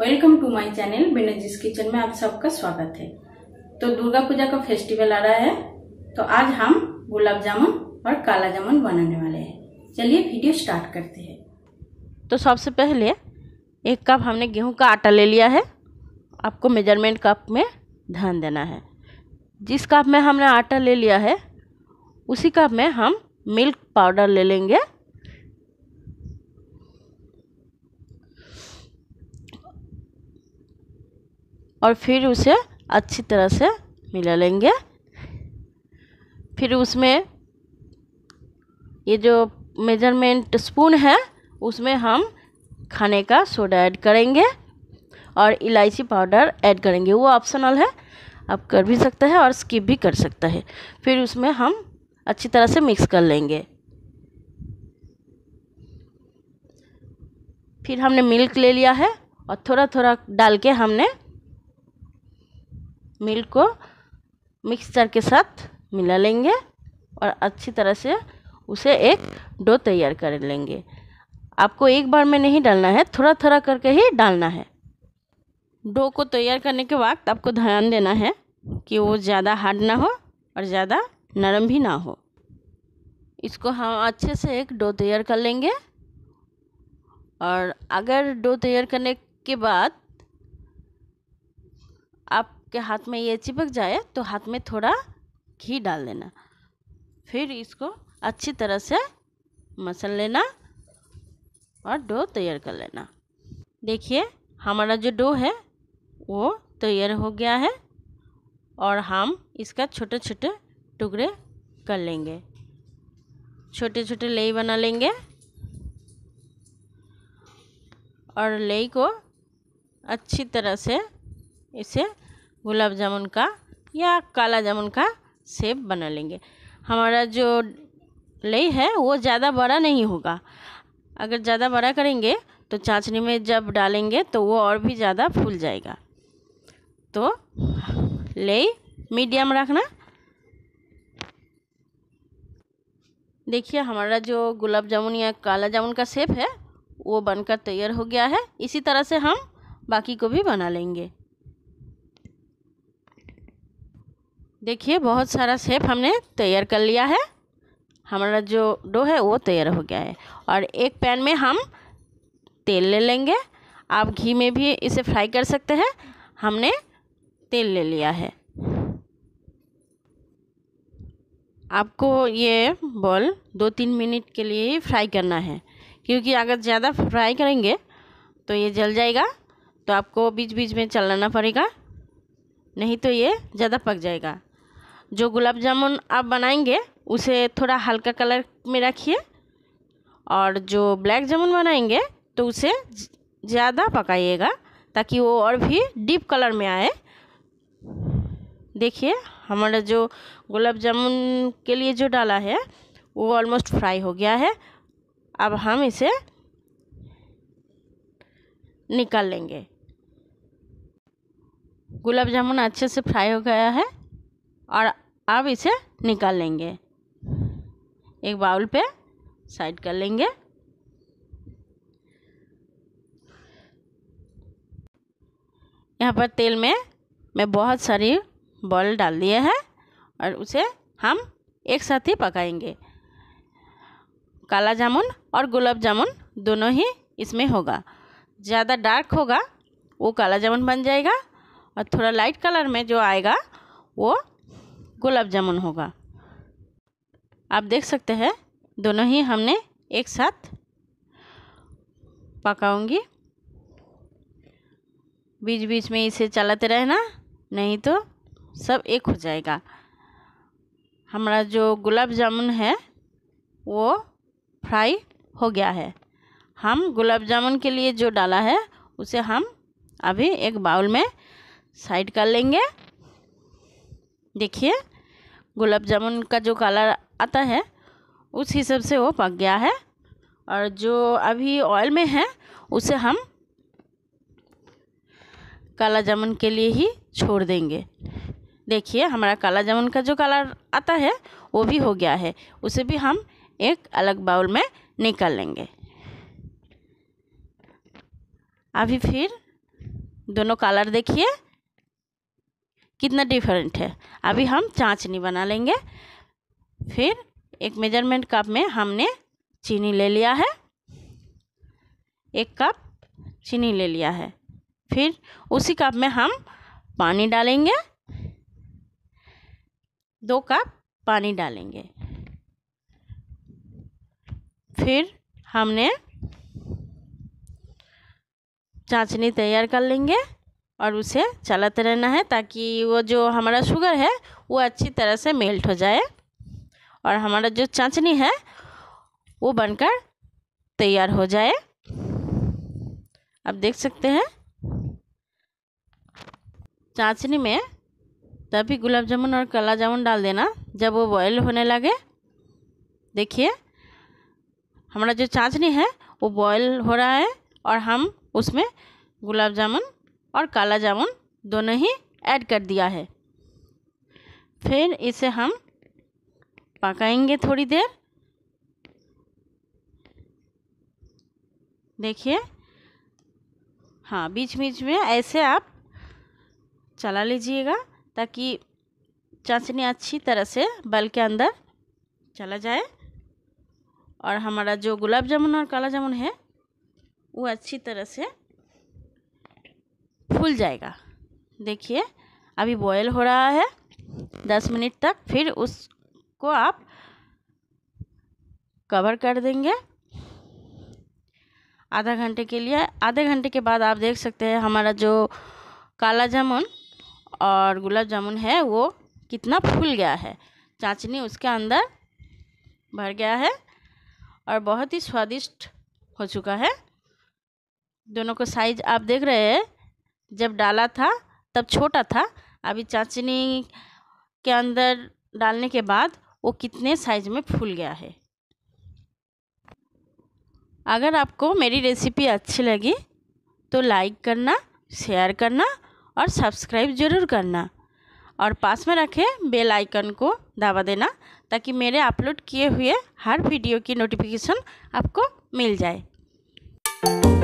welcome to my channel Banerjee's kitchen में आप सबका स्वागत है तो दुर्गा पूजा का फेस्टिवल आ रहा है तो आज हम गुलाब जामुन और काला जामुन बनाने वाले हैं चलिए वीडियो स्टार्ट करते हैं तो सबसे पहले एक कप हमने गेहूं का आटा ले लिया है आपको मेजरमेंट कप में ध्यान देना है जिस कप में हमने आटा ले लिया है उसी कप में हम मिल्क पाउडर ले लेंगे और फिर उसे अच्छी तरह से मिला लेंगे फिर उसमें ये जो मेजरमेंट स्पून है उसमें हम खाने का सोडा ऐड करेंगे और इलायची पाउडर ऐड करेंगे वो ऑप्शनल है आप कर भी सकते हैं और स्किप भी कर सकते हैं फिर उसमें हम अच्छी तरह से मिक्स कर लेंगे फिर हमने मिल्क ले लिया है और थोड़ा थोड़ा डाल के हमने मिल्क को मिक्सचर के साथ मिला लेंगे और अच्छी तरह से उसे एक डो तैयार कर लेंगे आपको एक बार में नहीं डालना है थोड़ा थोड़ा करके ही डालना है डो को तैयार करने के वक्त आपको ध्यान देना है कि वो ज़्यादा हार्ड ना हो और ज़्यादा नरम भी ना हो इसको हम अच्छे से एक डो तैयार कर लेंगे और अगर डो तैयार करने के बाद आप के हाथ में ये चिपक जाए तो हाथ में थोड़ा घी डाल देना फिर इसको अच्छी तरह से मसल लेना और डो तैयार कर लेना देखिए हमारा जो डो है वो तैयार हो गया है और हम इसका छोटे छोटे टुकड़े कर लेंगे छोटे छोटे लई बना लेंगे और लई को अच्छी तरह से इसे गुलाब जामुन का या काला जामुन का सेब बना लेंगे हमारा जो लई है वो ज़्यादा बड़ा नहीं होगा अगर ज़्यादा बड़ा करेंगे तो चाचनी में जब डालेंगे तो वो और भी ज़्यादा फूल जाएगा तो लई मीडियम रखना देखिए हमारा जो गुलाब जामुन या काला जामुन का सेब है वो बनकर तैयार हो गया है इसी तरह से हम बाकी को भी बना लेंगे देखिए बहुत सारा सेप हमने तैयार कर लिया है हमारा जो डो है वो तैयार हो गया है और एक पैन में हम तेल ले लेंगे आप घी में भी इसे फ्राई कर सकते हैं हमने तेल ले लिया है आपको ये बॉल दो तीन मिनट के लिए ही फ्राई करना है क्योंकि अगर ज़्यादा फ्राई करेंगे तो ये जल जाएगा तो आपको बीच बीच में चलाना पड़ेगा नहीं तो ये ज़्यादा पक जाएगा जो गुलाब जामुन आप बनाएंगे उसे थोड़ा हल्का कलर में रखिए और जो ब्लैक जामुन बनाएंगे तो उसे ज़्यादा पकाइएगा ताकि वो और भी डीप कलर में आए देखिए हमारा जो गुलाब जामुन के लिए जो डाला है वो ऑलमोस्ट फ्राई हो गया है अब हम इसे निकाल लेंगे गुलाब जामुन अच्छे से फ्राई हो गया है और अब इसे निकाल लेंगे एक बाउल पे साइड कर लेंगे यहाँ पर तेल में मैं बहुत सारी बॉल डाल दिए हैं और उसे हम एक साथ ही पकाएंगे काला जामुन और गुलाब जामुन दोनों ही इसमें होगा ज़्यादा डार्क होगा वो काला जामुन बन जाएगा और थोड़ा लाइट कलर में जो आएगा वो गुलाब जामुन होगा आप देख सकते हैं दोनों ही हमने एक साथ पकाऊंगी बीच बीच में इसे चलाते रहना नहीं तो सब एक हो जाएगा हमारा जो गुलाब जामुन है वो फ्राई हो गया है हम गुलाब जामुन के लिए जो डाला है उसे हम अभी एक बाउल में साइड कर लेंगे देखिए गुलाब जामुन का जो कलर आता है उस हिसाब से वो पक गया है और जो अभी ऑयल में है उसे हम काला जामुन के लिए ही छोड़ देंगे देखिए हमारा काला जामुन का जो कलर आता है वो भी हो गया है उसे भी हम एक अलग बाउल में निकाल लेंगे अभी फिर दोनों कलर देखिए कितना डिफरेंट है अभी हम चाँचनी बना लेंगे फिर एक मेजरमेंट कप में हमने चीनी ले लिया है एक कप चीनी ले लिया है फिर उसी कप में हम पानी डालेंगे दो कप पानी डालेंगे फिर हमने चाचनी तैयार कर लेंगे और उसे चलाते रहना है ताकि वो जो हमारा शुगर है वो अच्छी तरह से मेल्ट हो जाए और हमारा जो चाचनी है वो बनकर तैयार हो जाए आप देख सकते हैं चाचनी में तभी गुलाब जामुन और काला जामुन डाल देना जब वो बॉयल होने लगे देखिए हमारा जो चाचनी है वो बॉयल हो रहा है और हम उसमें गुलाब जामुन और काला जामुन दोनों ही ऐड कर दिया है फिर इसे हम पकाएंगे थोड़ी देर देखिए हाँ बीच बीच में ऐसे आप चला लीजिएगा ताकि चाशनी अच्छी तरह से बल के अंदर चला जाए और हमारा जो गुलाब जामुन और काला जामुन है वो अच्छी तरह से फूल जाएगा देखिए अभी बॉयल हो रहा है दस मिनट तक फिर उसको आप कवर कर देंगे आधा घंटे के लिए आधे घंटे के बाद आप देख सकते हैं हमारा जो काला जामुन और गुलाब जामुन है वो कितना फूल गया है चाचनी उसके अंदर भर गया है और बहुत ही स्वादिष्ट हो चुका है दोनों को साइज आप देख रहे हैं जब डाला था तब छोटा था अभी चाचनी के अंदर डालने के बाद वो कितने साइज में फूल गया है अगर आपको मेरी रेसिपी अच्छी लगी तो लाइक करना शेयर करना और सब्सक्राइब ज़रूर करना और पास में रखे बेल आइकन को दबा देना ताकि मेरे अपलोड किए हुए हर वीडियो की नोटिफिकेशन आपको मिल जाए